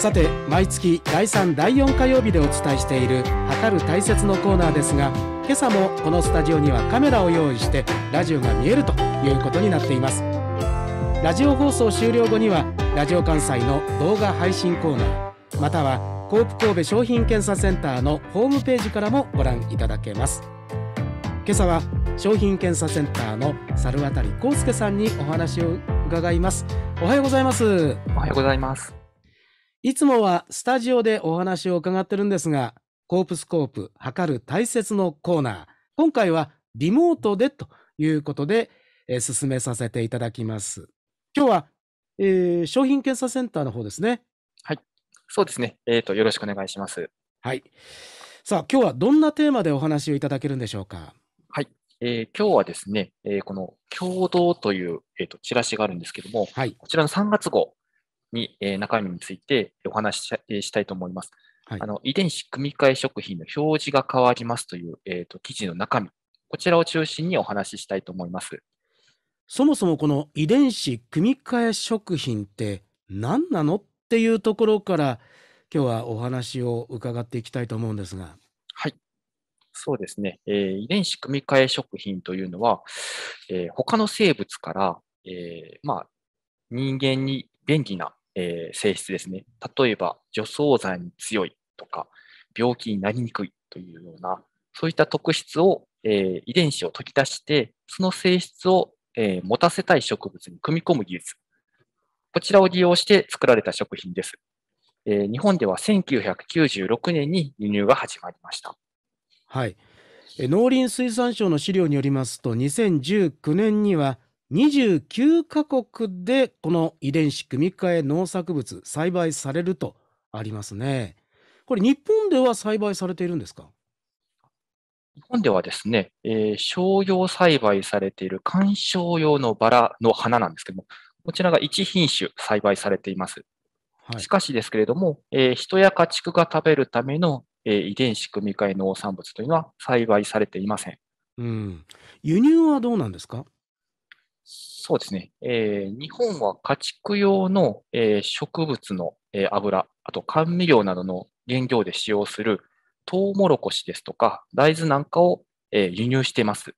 さて毎月第3第4火曜日でお伝えしている「測る大切」のコーナーですが今朝もこのスタジオにはカメラを用意してラジオが見えるということになっていますラジオ放送終了後にはラジオ関西の動画配信コーナーまたはコープ神戸商品検査センターのホームページからもご覧いただけます今朝は商品検査センターの猿渡康介さんにお話を伺いますおはようございますおはようございますいつもはスタジオでお話を伺ってるんですが、コープスコープ測る大切のコーナー。今回はリモートでということで、えー、進めさせていただきます。今日は、えー、商品検査センターの方ですね。はい。そうですね。えっ、ー、と、よろしくお願いします。はい。さあ、今日はどんなテーマでお話をいただけるんでしょうか。はい。えー、今日はですね、えー、この共同という、えーと、とチラシがあるんですけども、はい、こちらの3月号、に、えー、中身についてお話し,、えしたいと思います。はい、あの遺伝子組み換え食品の表示が変わりますという、えーと、と記事の中身、こちらを中心にお話ししたいと思います。そもそもこの遺伝子組み換え食品って何なのっていうところから今日はお話を伺っていきたいと思うんですが。はい。そうですね。えー、遺伝子組み換え食品というのは、えー、他の生物から、えー、まあ、人間に便利な、えー、性質ですね。例えば、除草剤に強いとか、病気になりにくいというような、そういった特質を、えー、遺伝子を取り出して、その性質を、えー、持たせたい植物に組み込む技術。こちらを利用して作られた食品です。えー、日本では1996年に輸入が始まりました。はい。農林水産省の資料によりますと、2019年には29カ国でこの遺伝子組み換え農作物栽培されるとありますね。これ日本では栽培されているんですか日本ではですね、えー、商用栽培されている観賞用のバラの花なんですけども、こちらが1品種栽培されています。はい、しかしですけれども、えー、人や家畜が食べるための、えー、遺伝子組み換え農産物というのは栽培されていません。うん、輸入はどうなんですかそうですね、えー、日本は家畜用の、えー、植物の、えー、油、あと甘味料などの原料で使用するトウモロコシですとか大豆なんかを、え輸入しています。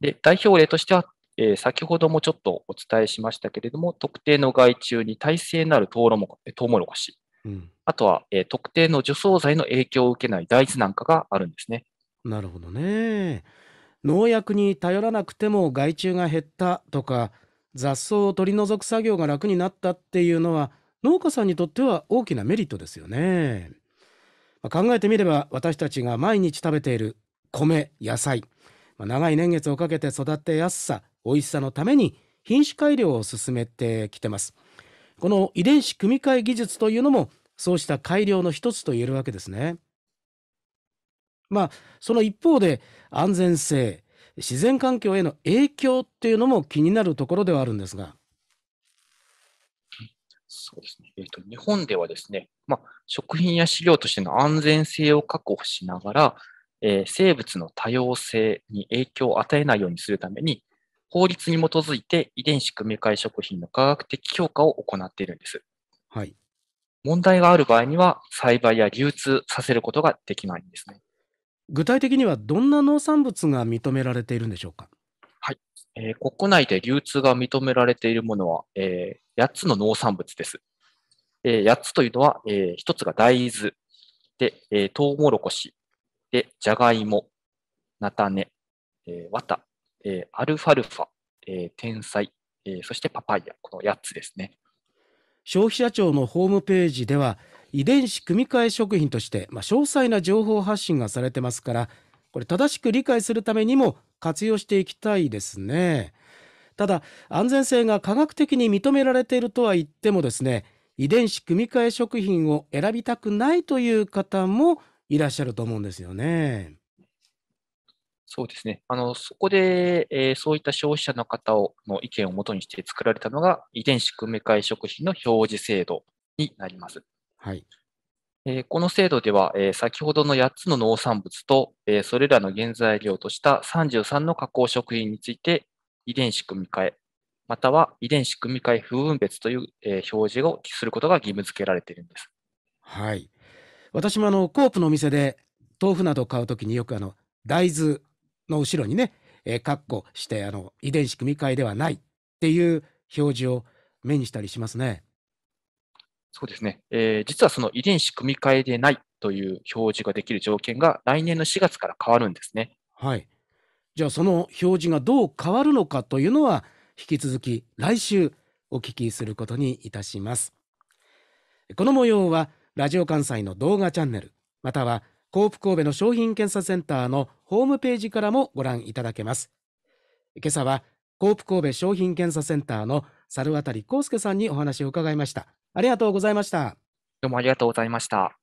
で代表例としては、え先ほどもちょっとお伝えしましたけれども、特定の害虫に耐性のあるトウロモトウモロコシ、うん、あとは、え特定の除草剤の影響を受けない大豆なんかがあるんですね。なるほどね。農薬に頼らなくても害虫が減ったとか雑草を取り除く作業が楽になったっていうのは農家さんにとっては大きなメリットですよね、まあ、考えてみれば私たちが毎日食べている米野菜、まあ、長い年月をかけて育てやすさ美味しさのために品種改良を進めてきてますこの遺伝子組み換え技術というのもそうした改良の一つと言えるわけですねまあ、その一方で安全性、自然環境への影響っていうのも気になるところではあるんですが。そうですねえーと、日本ではですね、まあ、食品や飼料としての安全性を確保しながら、えー、生物の多様性に影響を与えないようにするために、法律に基づいて遺伝子組み換え食品の科学的評価を行っているんです。はい、問題がある場合には、栽培や流通させることができないんですね。具体的にはどんな農産物が認められているんでしょうか。はい、えー、国内で流通が認められているものは、えー、8つの農産物です。えー、8つというのは、えー、1つが大豆、で、えー、トウモロコシ、で、じゃがいも、菜種、えー、綿、えー、アルファルファ、えー、天才、えー、そしてパパイヤ、この8つですね。消費者庁のホームページでは、遺伝子組み換え食品として、まあ、詳細な情報発信がされてますからこれ正しく理解するためにも活用していきたいですねただ安全性が科学的に認められているとは言ってもですね遺伝子組み換え食品を選びたくないという方もいらっしゃると思うんですよね。そうですね。あの、そこで、えー、そういった消費者の方をの意見をもとにして作られたのが、遺伝子組み換え食品の表示制度になります。はいえー、この制度では、えー、先ほどの8つの農産物と、えー、それらの原材料とした33の加工食品について遺伝子組み換え、または遺伝子組み換え不分別という、え表示をすることが義務付けられているんです。はい。私もあのコープのお店で豆腐などを買うときによくあの大豆の後ろにね、えー、括弧してあの遺伝子組み換えではないっていう表示を目にしたりしますね。そうですね、えー、実はその遺伝子組み換えでないという表示ができる条件が来年の4月から変わるんですね。はい。じゃあその表示がどう変わるのかというのは引き続き来週お聞きすることにいたします。この模様はラジオ関西の動画チャンネルまたはコープ神戸の商品検査センターのホームページからもご覧いただけます。今朝はコープ神戸商品検査センターの猿渡康介さんにお話を伺いました。ありがとうございました。どうもありがとうございました。